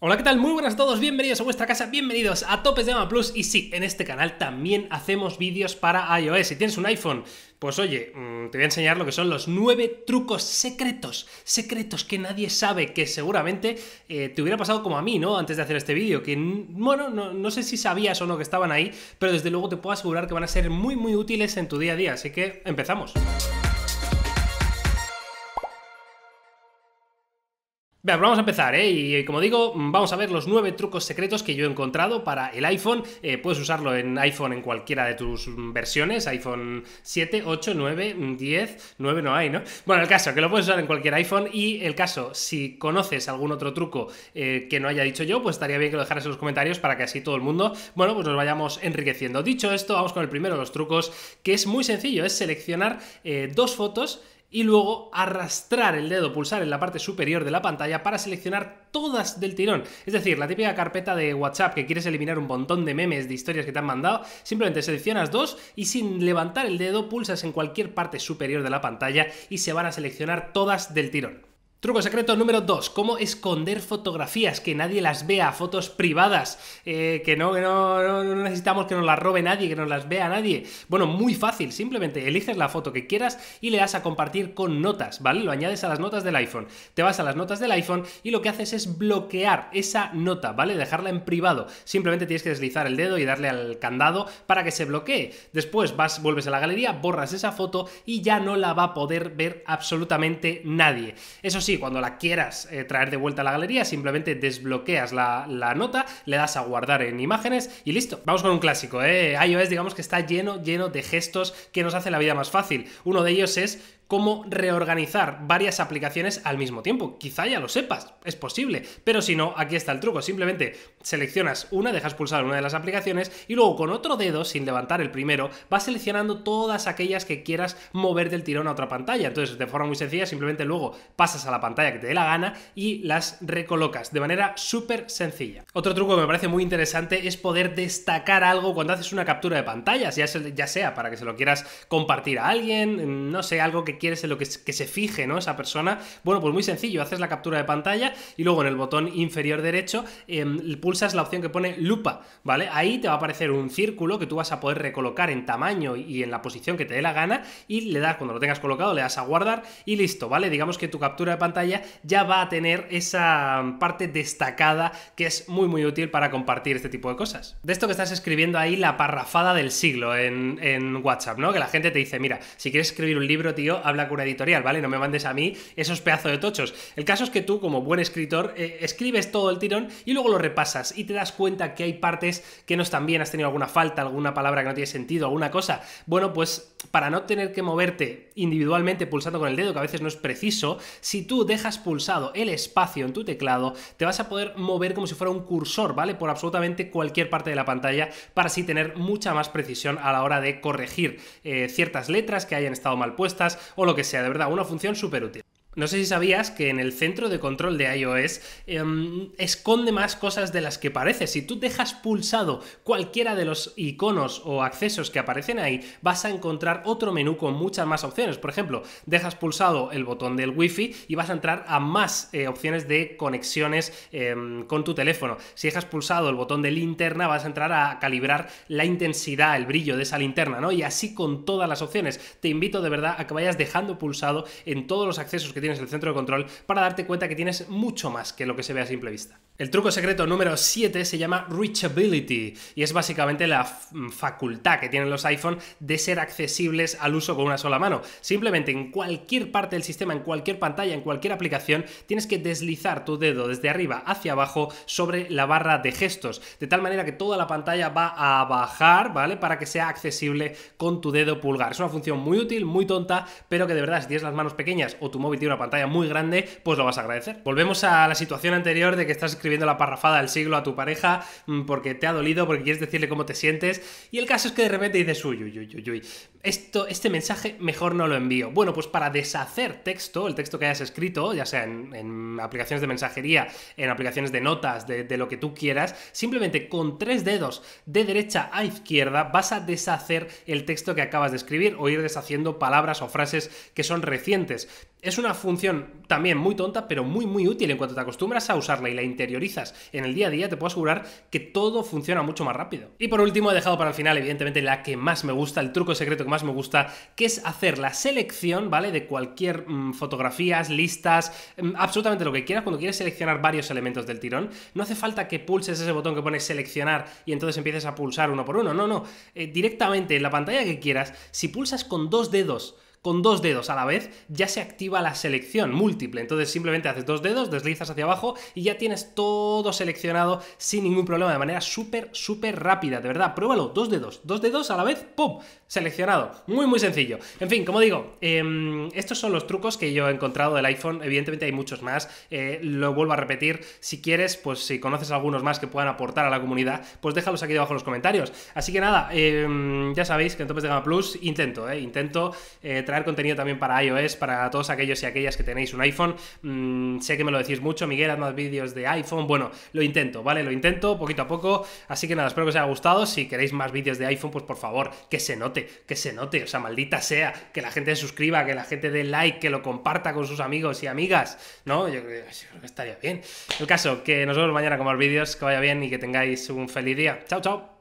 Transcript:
Hola, ¿qué tal? Muy buenas a todos, bienvenidos a vuestra casa, bienvenidos a Topes de Gama Plus. Y sí, en este canal también hacemos vídeos para iOS. Si tienes un iPhone, pues oye, mm, te voy a enseñar lo que son los nueve trucos secretos, secretos que nadie sabe, que seguramente eh, te hubiera pasado como a mí, ¿no? Antes de hacer este vídeo, que, bueno, no, no sé si sabías o no que estaban ahí, pero desde luego te puedo asegurar que van a ser muy, muy útiles en tu día a día. Así que empezamos. Pues vamos a empezar, ¿eh? Y eh, como digo, mm, vamos a ver los nueve trucos secretos que yo he encontrado para el iPhone. Eh, puedes usarlo en iPhone en cualquiera de tus mm, versiones, iPhone 7, 8, 9, 10, 9 no hay, ¿no? Bueno, el caso, que lo puedes usar en cualquier iPhone y el caso, si conoces algún otro truco eh, que no haya dicho yo, pues estaría bien que lo dejaras en los comentarios para que así todo el mundo, bueno, pues nos vayamos enriqueciendo. Dicho esto, vamos con el primero de los trucos, que es muy sencillo, es seleccionar dos fotos y luego arrastrar el dedo, pulsar en la parte superior de la pantalla para seleccionar todas del tirón. Es decir, la típica carpeta de WhatsApp que quieres eliminar un montón de memes de historias que te han mandado, simplemente seleccionas dos y sin levantar el dedo pulsas en cualquier parte superior de la pantalla y se van a seleccionar todas del tirón. Truco secreto número 2. Cómo esconder fotografías, que nadie las vea, fotos privadas, eh, que, no, no, no, necesitamos que nos las robe nadie, que nos las vea nadie. Bueno, muy fácil, simplemente eliges la foto que quieras y le das a compartir con notas, ¿vale? Lo añades a las notas del iPhone. Te vas a las notas del iPhone y lo que haces es bloquear esa nota, ¿vale? Dejarla en privado. Simplemente tienes que deslizar el dedo y darle al candado para que se bloquee. Después vas, vuelves a la galería, borras esa foto y ya no la va a poder ver absolutamente nadie. Eso sí, cuando la quieras eh, traer de vuelta a la galería, simplemente desbloqueas la, nota, le das a guardar en imágenes y listo. Vamos con un clásico, ¿eh? iOS digamos que está lleno, lleno de gestos que nos hacen la vida más fácil. Uno de ellos es cómo reorganizar varias aplicaciones al mismo tiempo. Quizá ya lo sepas, es posible, pero si no, aquí está el truco. Simplemente seleccionas una, dejas pulsar una de las aplicaciones y luego con otro dedo, sin levantar el primero, vas seleccionando todas aquellas que quieras mover del tirón a otra pantalla. Entonces, de forma muy sencilla, simplemente luego pasas a la pantalla que te dé la gana y las recolocas de manera súper sencilla. Otro truco que me parece muy interesante es poder destacar algo cuando haces una captura de pantallas, ya sea para que se lo quieras compartir a alguien, no sé, algo que quieres, en lo que, se fije, ¿no? Esa persona. Bueno, pues muy sencillo, haces la captura de pantalla y luego en el botón inferior derecho em, pulsas la opción que pone lupa, ¿vale? Ahí te va a aparecer un círculo que tú vas a poder recolocar en tamaño y en la posición que te dé la gana y le das, cuando lo tengas colocado, le das a guardar y listo, ¿vale? Digamos que tu captura de pantalla ya va a tener esa parte destacada que es muy muy útil para compartir este tipo de cosas. De esto que estás escribiendo ahí, la parrafada del siglo en, en WhatsApp, ¿no? Que la gente te dice, mira, si quieres escribir un libro, tío, habla con una editorial, ¿vale? No me mandes a mí esos pedazos de tochos. El caso es que tú, como buen escritor, eh, escribes todo el tirón y luego lo repasas y te das cuenta que hay partes que no están bien, has tenido alguna falta, alguna palabra que no tiene sentido, alguna cosa. Bueno, pues para no tener que moverte individualmente pulsando con el dedo, que a veces no es preciso, si tú dejas pulsado el espacio en tu teclado, te vas a poder mover como si fuera un cursor, ¿vale? Por absolutamente cualquier parte de la pantalla para así tener mucha más precisión a la hora de corregir eh, ciertas letras que hayan estado mal puestas o lo que sea, de verdad, una función súper útil. No sé si sabías que en el centro de control de iOS em, esconde más cosas de las que parece. Si tú dejas pulsado cualquiera de los iconos o accesos que aparecen ahí, vas a encontrar otro menú con muchas más opciones. Por ejemplo, dejas pulsado el botón del Wi-Fi y vas a entrar a más eh, opciones de conexiones em, con tu teléfono. Si dejas pulsado el botón de linterna, vas a entrar a calibrar la intensidad, el brillo de esa linterna, ¿no? Y así con todas las opciones. Te invito de verdad a que vayas dejando pulsado en todos los accesos que tienes tienes el centro de control para darte cuenta que tienes mucho más que lo que se ve a simple vista. El truco secreto número 7 se llama Reachability y es básicamente la mm, facultad que tienen los iPhone de ser accesibles al uso con una sola mano. Simplemente en cualquier parte del sistema, en cualquier pantalla, en cualquier aplicación, tienes que deslizar tu dedo desde arriba hacia abajo sobre la barra de gestos, de tal manera que toda la pantalla va a bajar, ¿vale? Para que sea accesible con tu dedo pulgar. Es una función muy útil, muy tonta, pero que de verdad si tienes las manos pequeñas o tu móvil una pantalla muy grande, pues lo vas a agradecer. Volvemos a la situación anterior de que estás escribiendo la parrafada del siglo a tu pareja mm, porque te ha dolido, porque quieres decirle cómo te sientes, y el caso es que de repente dices, uy, uy, uy, uy, uy esto, este mensaje mejor no lo envío. Bueno, pues para deshacer texto, el texto que hayas escrito, ya sea en, aplicaciones de mensajería, en aplicaciones de notas, de, de, lo que tú quieras, simplemente con tres dedos de derecha a izquierda vas a deshacer el texto que acabas de escribir o ir deshaciendo palabras o frases que son recientes. Es una función también muy tonta, pero muy muy útil. En cuanto te acostumbras a usarla y la interiorizas en el día a día, te puedo asegurar que todo funciona mucho más rápido. Y por último, he dejado para el final, evidentemente, la que más me gusta, el truco secreto más me gusta, que es hacer la selección, ¿vale? De cualquier mm, fotografías, listas, mm, absolutamente lo que quieras, cuando quieres seleccionar varios elementos del tirón. No hace falta que pulses ese botón que pone seleccionar y entonces empieces a pulsar uno por uno, no, no, eh, directamente en la pantalla que quieras, si pulsas con dos dedos, con dos dedos a la vez, ya se activa la selección múltiple. Entonces simplemente haces dos dedos, deslizas hacia abajo y ya tienes todo seleccionado sin ningún problema, de manera súper, súper rápida. De verdad, pruébalo, dos dedos, dos dedos a la vez, ¡pum! Seleccionado. Muy, muy sencillo. En fin, como digo, em, estos son los trucos que yo he encontrado del iPhone. Evidentemente hay muchos más. Eh, lo vuelvo a repetir. Si quieres, pues si conoces algunos más que puedan aportar a la comunidad, pues déjalos aquí debajo en los comentarios. Así que nada, em, ya sabéis que en Topes de Gama Plus intento, eh, intento eh, traer contenido también para iOS, para todos aquellos y aquellas que tenéis un iPhone. Mm, sé que me lo decís mucho, Miguel, haz más vídeos de iPhone. Bueno, lo intento, ¿vale? Lo intento poquito a poco. Así que nada, espero que os haya gustado. Si queréis más vídeos de iPhone, pues por favor, que se note, que se note. O sea, maldita sea, que la gente se suscriba, que la gente dé like, que lo comparta con sus amigos y amigas. ¿No? Yo, yo creo que estaría bien. El caso, que nos vemos mañana con más vídeos, que vaya bien y que tengáis un feliz día. Chao, chao.